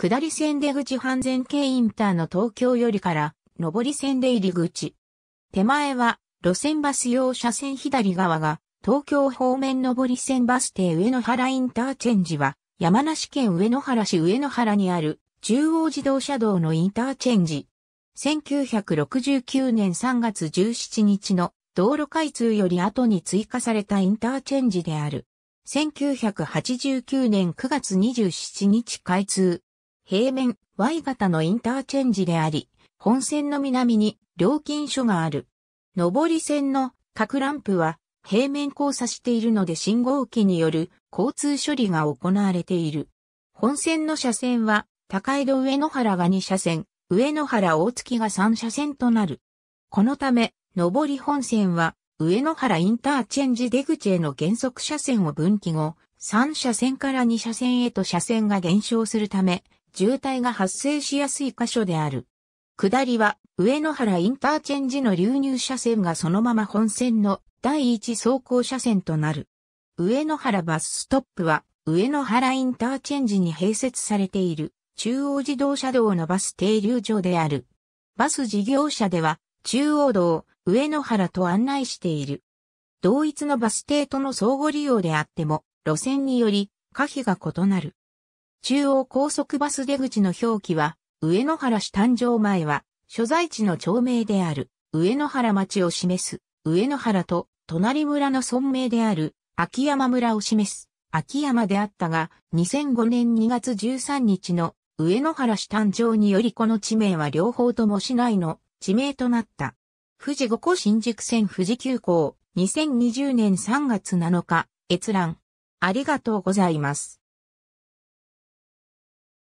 下り線出口半前系インターの東京よりから、上り線で入り口。手前は、路線バス用車線左側が、東京方面上り線バス停上野原インターチェンジは、山梨県上野原市上野原にある、中央自動車道のインターチェンジ。1969年3月17日の道路開通より後に追加されたインターチェンジである。1989年9月27日開通。平面 Y 型のインターチェンジであり、本線の南に料金所がある。上り線の各ランプは平面交差しているので信号機による交通処理が行われている。本線の車線は高井戸上野原が2車線、上野原大月が3車線となる。このため、上り本線は上野原インターチェンジ出口への減速車線を分岐後、3車線から2車線へと車線が減少するため、渋滞が発生しやすい箇所である。下りは、上野原インターチェンジの流入車線がそのまま本線の第一走行車線となる。上野原バスストップは、上野原インターチェンジに併設されている、中央自動車道のバス停留所である。バス事業者では、中央道、上野原と案内している。同一のバス停との相互利用であっても、路線により、可否が異なる。中央高速バス出口の表記は、上野原市誕生前は、所在地の町名である、上野原町を示す、上野原と、隣村の村名である、秋山村を示す、秋山であったが、2005年2月13日の、上野原市誕生によりこの地名は両方とも市内の地名となった。富士五湖新宿線富士急行、2020年3月7日、閲覧。ありがとうございます。